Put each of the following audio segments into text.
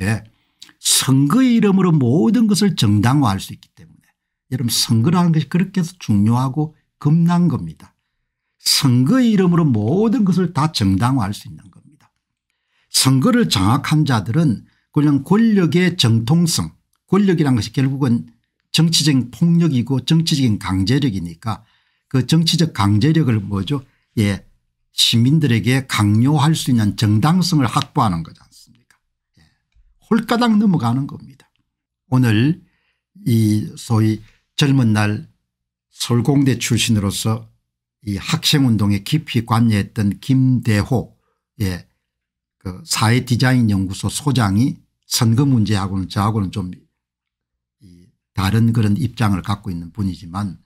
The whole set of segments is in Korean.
예. 선거의 이름으로 모든 것을 정당화할 수 있기 때문에 여러분 선거라는 것이 그렇게 해서 중요하고 겁난 겁니다. 선거의 이름으로 모든 것을 다 정당화할 수 있는 겁니다. 선거를 장악한 자들은 그냥 권력의 정통성 권력이란 것이 결국은 정치적인 폭력이고 정치적인 강제력이니까 그 정치적 강제력을 뭐죠 예 시민들에게 강요할 수 있는 정당성을 확보하는 거죠. 홀가닥 넘어가는 겁니다. 오늘 이 소위 젊은 날 서울공대 출신으로서 이 학생운동에 깊이 관여했던 김대호의 그 사회디자인연구소 소장이 선거 문제하고는 저하고는 좀 다른 그런 입장을 갖고 있는 분이지만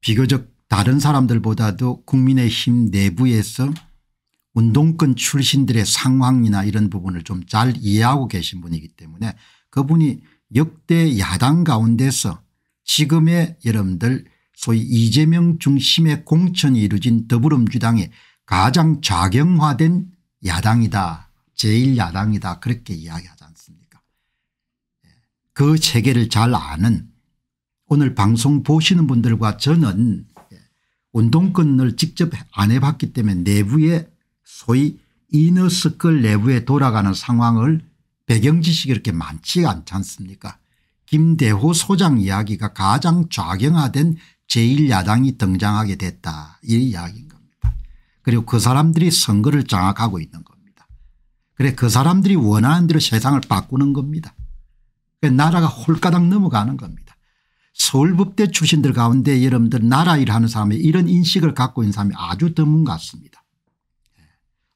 비교적 다른 사람들보다도 국민의힘 내부에서 운동권 출신들의 상황이나 이런 부분을 좀 잘 이해하고 계신 분이기 때문에 그분이 역대 야당 가운데서 지금의 여러분들 소위 이재명 중심의 공천이 이루어진 더불어민주당이 가장 좌경화된 야당이다 제1야당이다 그렇게 이야기하지 않습니까 예, 그세계를잘 아는 오늘 방송 보시는 분들과 저는 예, 운동권을 직접 안 해봤기 때문에 내부의 소위 이너스클 내부에 돌아가는 상황을 배경지식이 이렇게 많지 않지 않습니까 김대호 소장 이야기가 가장 좌경화된 제1야당이 등장하게 됐다 이 이야기인 겁니다. 그리고 그 사람들이 선거를 장악하고 있는 겁니다. 그래 그 사람들이 원하는 대로 세상을 바꾸는 겁니다. 나라가 홀가닥 넘어가는 겁니다. 서울법대 출신들 가운데 여러분들 나라 일하는 사람이 이런 인식을 갖고 있는 사람이 아주 드문 같습니다.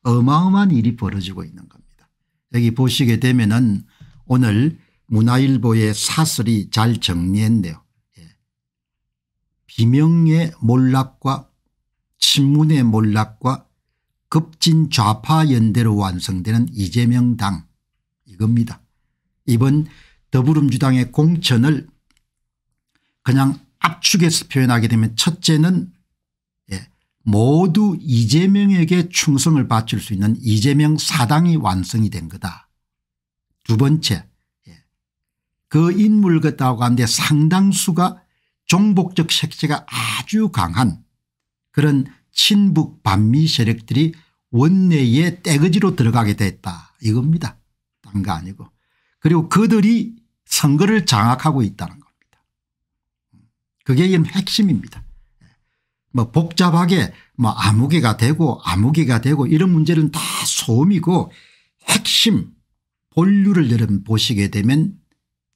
어마어마한 일이 벌어지고 있는 겁니다. 여기 보시게 되면은 오늘 문화일보의 사설이 잘 정리했네요. 예. 비명의 몰락과 친문의 몰락과 급진 좌파 연대로 완성되는 이재명 당 이겁니다. 이번 더불어민주당의 공천을 그냥 압축해서 표현하게 되면 첫째는 모두 이재명에게 충성을 바칠 수 있는 이재명 사당이 완성이 된 거다. 두 번째 예. 그 인물 같다고 하는데 상당수가 종복적 색채가 아주 강한 그런 친북 반미 세력들이 원내에 떼거지로 들어가게 됐다 이겁니다. 딴거 아니고. 그리고 그들이 선거를 장악하고 있다는 겁니다. 그게 핵심입니다. 뭐 복잡하게 뭐암흑개가 되고 암흑개가 되고 이런 문제는 다 소음이고 핵심 본류를 여러분 보시게 되면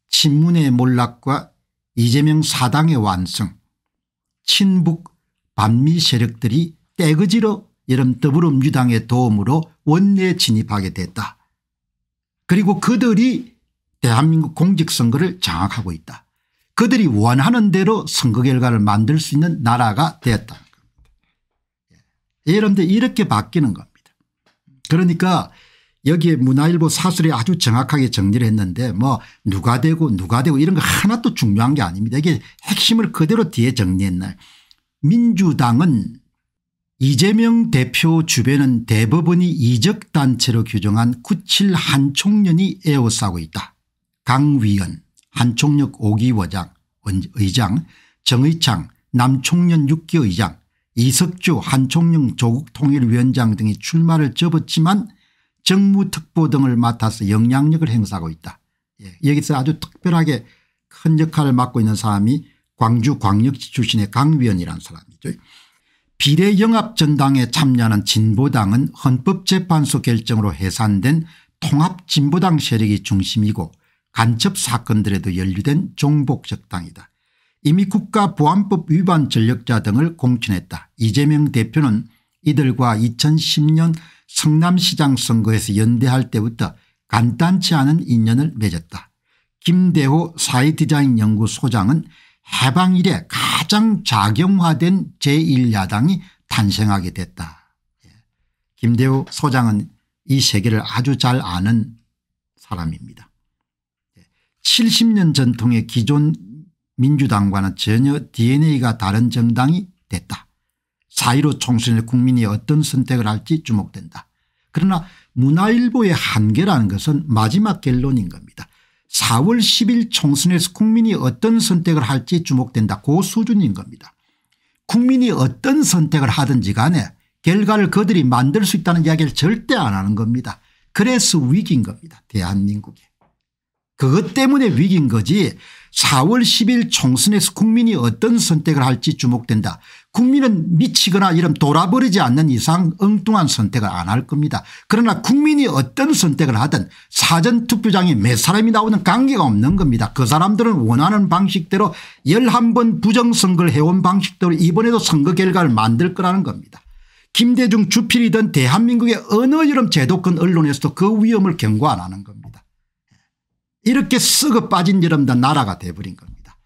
친문의 몰락과 이재명 사당의 완성 친북 반미 세력들이 떼거지로 여름 더불어민주당의 도움으로 원내 에 진입하게 됐다. 그리고 그들이 대한민국 공직선거를 장악하고 있다. 그들이 원하는 대로 선거 결과를 만들 수 있는 나라가 되었다는 겁니다. 예, 여러분들 이렇게 바뀌는 겁니다. 그러니까 여기에 문화일보 사설이 아주 정확하게 정리를 했는데 뭐 누가 되고 누가 되고 이런 거 하나도 중요한 게 아닙니다. 이게 핵심을 그대로 뒤에 정리했나요 민주당은 이재명 대표 주변은 대부분이 이적단체로 규정한 97 한총련이 에워싸고 있다. 강위원 한총력 5기 의장, 의장 정의창 남총련 6기 의장 이석주 한총령 조국통일위원장 등이 출마를 접었지만 정무특보 등을 맡아서 영향력을 행사하고 있다. 예. 여기서 아주 특별하게 큰 역할을 맡고 있는 사람이 광주광역시 출신의 강위원이라는 사람이죠. 비례영합전당에 참여하는 진보당은 헌법재판소 결정으로 해산된 통합진보당 세력이 중심이고 간첩 사건들에도 연루된 종복적당이다. 이미 국가보안법 위반 전력자 등을 공천했다. 이재명 대표는 이들과 2010년 성남시장 선거에서 연대할 때부터 간단치 않은 인연을 맺었다. 김대호 사회디자인 연구소장은 해방 이래 가장 작용화된 제1야당이 탄생하게 됐다. 예. 김대호 소장은 이 세계를 아주 잘 아는 사람입니다. 70년 전통의 기존 민주당과는 전혀 dna가 다른 정당이 됐다. 4.15 총선에 국민이 어떤 선택을 할지 주목된다. 그러나 문화일보의 한계라는 것은 마지막 결론인 겁니다. 4월 10일 총선에서 국민이 어떤 선택을 할지 주목된다. 고그 수준인 겁니다. 국민이 어떤 선택을 하든지 간에 결과를 그들이 만들 수 있다는 이야기를 절대 안 하는 겁니다. 그래서 위기인 겁니다. 대한민국이. 그것 때문에 위기인 거지 4월 10일 총선에서 국민이 어떤 선택을 할지 주목된다. 국민은 미치거나 이런 돌아버리지 않는 이상 엉뚱한 선택을 안 할 겁니다. 그러나 국민이 어떤 선택을 하든 사전투표장에 몇 사람이 나오는 관계가 없는 겁니다. 그 사람들은 원하는 방식대로 11번 부정선거를 해온 방식대로 이번에도 선거 결과를 만들 거라는 겁니다. 김대중 주필이든 대한민국의 어느 이름 제도권 언론에서도 그 위험을 경고 안 하는 겁니다. 이렇게 썩어 빠진 여러분들 나라가 돼버린 겁니다.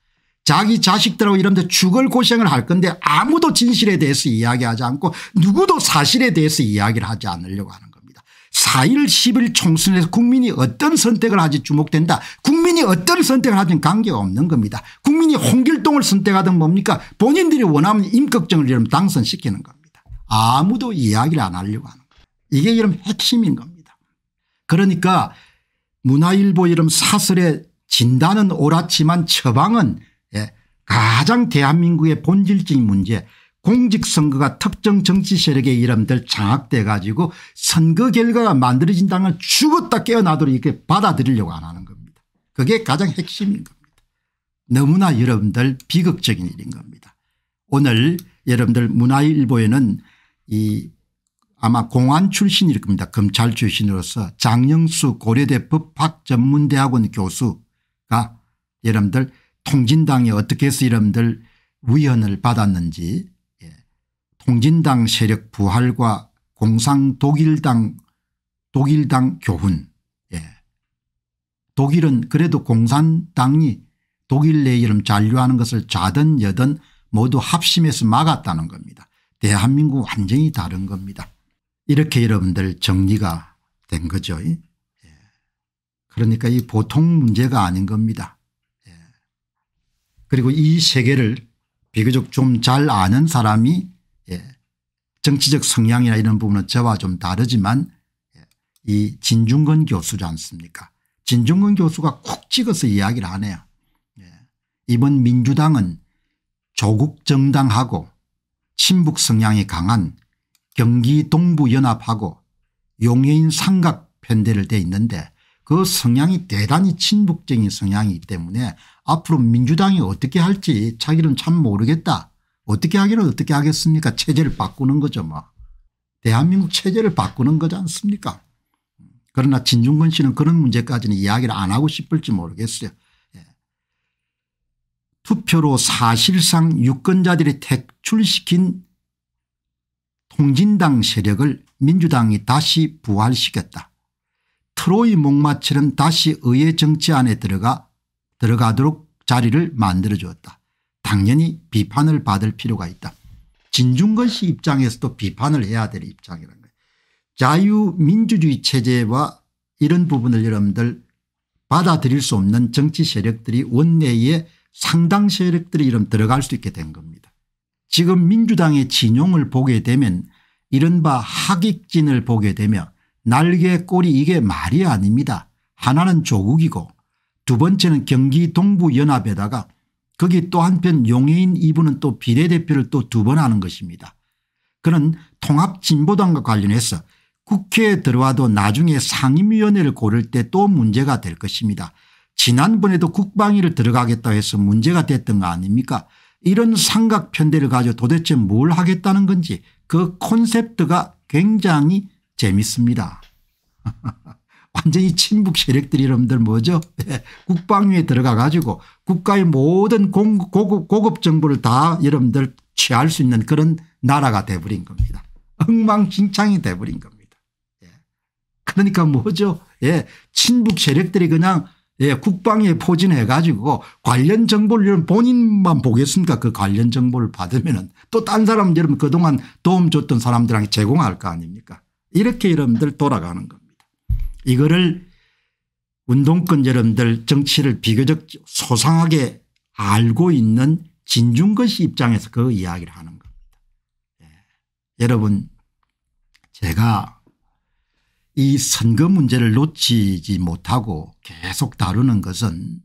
자기 자식들하고 이러분 죽을 고생을 할 건데 아무도 진실에 대해서 이야기하지 않고 누구도 사실에 대해서 이야기를 하지 않으려고 하는 겁니다. 4일 10일 총선에서 국민이 어떤 선택을 하지 주목된다. 국민이 어떤 선택을 하든 관계가 없는 겁니다. 국민이 홍길동을 선택하든 뭡니까 본인들이 원하면 임꺽정을 여러분 당선시키는 겁니다. 아무도 이야기를 안 하려고 하는 겁니다. 이게 여러분 핵심인 겁니다. 그러니까 문화일보 이름 사설의 진단은 옳았지만 처방은 예, 가장 대한민국의 본질적인 문제 공직선거가 특정 정치 세력의 이름들 장악돼 가지고 선거 결과가 만들어진다는 걸 죽었다 깨어나도록 이렇게 받아들이려고 안 하는 겁니다. 그게 가장 핵심인 겁니다. 너무나 여러분들 비극적인 일인 겁니다. 오늘 여러분들 문화일보에는 이 아마 공안 출신일 겁니다. 검찰 출신으로서 장영수 고려대 법학전문대학원 교수가 여러분들 통진당이 어떻게 해서 여러분들 위헌을 받았는지 예. 통진당 세력 부활과 공상 독일당 독일당 교훈 예. 독일은 그래도 공산당이 독일 내 이름 잔류하는 것을 좌든 여든 모두 합심해서 막았다는 겁니다. 대한민국 완전히 다른 겁니다. 이렇게 여러분들 정리가 된 거죠. 예. 그러니까 이 보통 문제가 아닌 겁니다. 예. 그리고 이 세계를 비교적 좀 잘 아는 사람이 예, 정치적 성향이나 이런 부분은 저와 좀 다르지만 이 진중근 교수지 않습니까 진중근 교수가 콕 찍어서 이야기를 하네요. 이번 민주당은 조국 정당하고 친북 성향이 강한 경기 동부연합하고 용해인 삼각 편대를 돼 있는데 그 성향이 대단히 친북적인 성향이기 때문에 앞으로 민주당이 어떻게 할지 자기는 참 모르겠다. 어떻게 하기는 어떻게 하겠습니까 체제를 바꾸는 거죠 뭐. 대한민국 체제를 바꾸는 거지 않습니까 그러나 진중권 씨는 그런 문제까지는 이야기를 안 하고 싶을지 모르겠어요. 예. 투표로 사실상 유권자들이 퇴출시킨 통진당 세력을 민주당이 다시 부활시켰다. 트로이 목마처럼 다시 의회 정치 안에 들어가 들어가도록 자리를 만들어주었다. 당연히 비판을 받을 필요가 있다. 진중건 씨 입장에서도 비판을 해야 될 입장이라는 거예요. 자유민주주의 체제와 이런 부분을 여러분들 받아들일 수 없는 정치 세력들이 원내에 상당 세력들이 이런 들어갈 수 있게 된 겁니다. 지금 민주당의 진용을 보게 되면 이른바 하객진을 보게 되며 날개 꼬리 이게 말이 아닙니다. 하나는 조국이고 두 번째는 경기 동부연합에다가 거기 또 한편 용해인 이분은 또 비례대표를 또 두 번 하는 것입니다. 그는 통합진보당과 관련해서 국회에 들어와도 나중에 상임위원회를 고를 때 또 문제가 될 것입니다. 지난번에도 국방위를 들어가겠다 해서 문제가 됐던 거 아닙니까 이런 삼각편대를 가지고 도대체 뭘 하겠다는 건지 그 콘셉트가 굉장히 재밌습니다. 완전히 친북 세력들이 여러분들 뭐죠 예, 국방위에 들어가 가지고 국가의 모든 고급, 고급 정보를 다 여러분들 취할 수 있는 그런 나라가 돼버린 겁니다. 엉망진창이 돼버린 겁니다. 예. 그러니까 뭐죠 예. 친북 세력들이 그냥 예, 국방에 포진해 가지고 관련 정보를 여러분 본인만 보겠습니까 그 관련 정보를 받으면 또 딴 사람 여러분 그동안 도움 줬던 사람들한테 제공할 거 아닙니까 이렇게 여러분들 돌아가는 겁니다. 이거를 운동권 여러분들 정치를 비교적 소상하게 알고 있는 진중것이 입장에서 그 이야기를 하는 겁니다. 예. 여러분 제가 이 선거 문제를 놓치지 못하고 계속 다루는 것은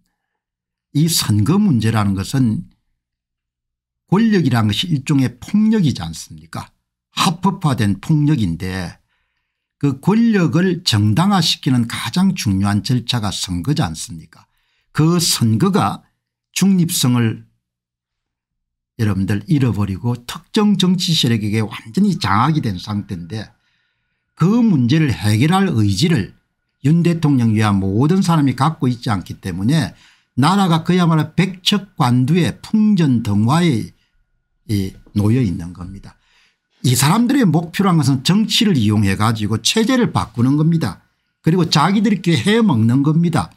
이 선거 문제라는 것은 권력이라는 것이 일종의 폭력이지 않습니까 합법화된 폭력인데 그 권력을 정당화시키는 가장 중요한 절차가 선거지 않습니까 그 선거가 중립성을 여러분들 잃어버리고 특정 정치 세력에게 완전히 장악이 된 상태인데 그 문제를 해결할 의지를 윤 대통령 위한 모든 사람이 갖고 있지 않기 때문에 나라가 그야말로 백척관두의 풍전등화에 놓여 있는 겁니다. 이 사람들의 목표란 것은 정치를 이용해 가지고 체제를 바꾸는 겁니다. 그리고 자기들끼리 해먹는 겁니다.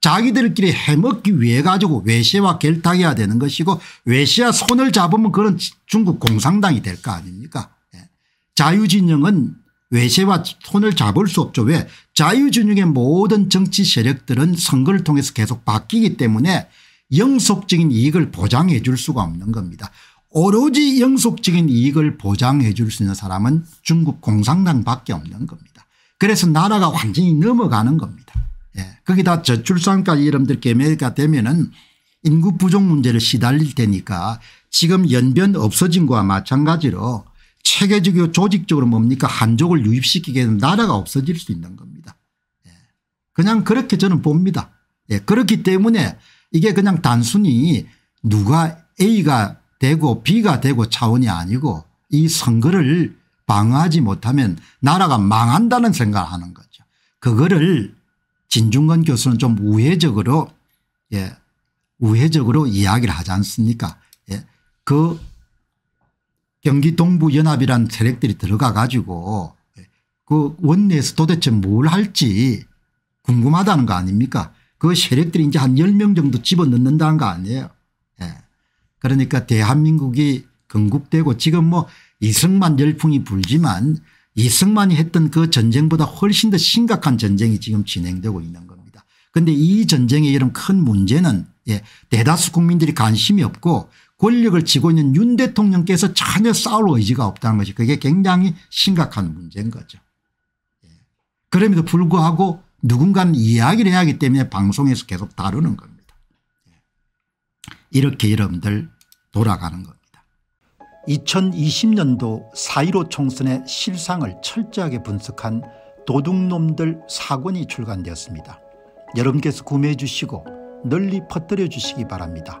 자기들끼리 해먹기 위해 가지고 외시와 결탁해야 되는 것이고 외시와 손을 잡으면 그런 중국 공산당이 될 거 아닙니까 예. 자유진영은 외세와 손을 잡을 수 없죠. 왜 자유진영의 모든 정치 세력들은 선거를 통해서 계속 바뀌기 때문에 영속적인 이익을 보장해 줄 수가 없는 겁니다. 오로지 영속적인 이익을 보장해 줄 수 있는 사람은 중국 공산당 밖에 없는 겁니다. 그래서 나라가 완전히 넘어가는 겁니다. 예. 거기다 저출산까지 여러분들 개매가 되면 은 인구 부족 문제를 시달릴 테니까 지금 연변 없어진 거와 마찬가지로 체계적이고 조직적으로 뭡니까 한족을 유입시키게 되면 나라가 없어질 수 있는 겁니다. 예. 그냥 그렇게 저는 봅니다. 예. 그렇기 때문에 이게 그냥 단순히 누가 A가 되고 B가 되고 차원이 아니고 이 선거를 방어하지 못하면 나라가 망한다는 생각을 하는 거죠. 그거를 진중건 교수는 좀 우회적으로 예, 우회적으로 이야기를 하지 않습니까? 예, 그 경기동부연합이란 세력들이 들어가 가지고 그 원내에서 도대체 뭘 할지 궁금하다는 거 아닙니까 그 세력들이 이제 한 10명 정도 집어넣는다는 거 아니에요. 예. 그러니까 대한민국이 건국되고 지금 뭐 이승만 열풍이 불지만 이승만이 했던 그 전쟁보다 훨씬 더 심각한 전쟁이 지금 진행되고 있는 겁니다. 그런데 이 전쟁의 이런 큰 문제는 예, 대다수 국민들이 관심이 없고 권력을 쥐고 있는 윤 대통령께서 전혀 싸울 의지가 없다는 것이 그게 굉장히 심각한 문제인 거죠. 예. 그럼에도 불구하고 누군가는 이야기를 해야 하기 때문에 방송에서 계속 다루는 겁니다. 예. 이렇게 여러분들 돌아가는 겁니다. 2020년도 4.15 총선의 실상을 철저하게 분석한 도둑놈들 사권이 출간되었습니다. 여러분께서 구매해 주시고 널리 퍼뜨려 주시기 바랍니다.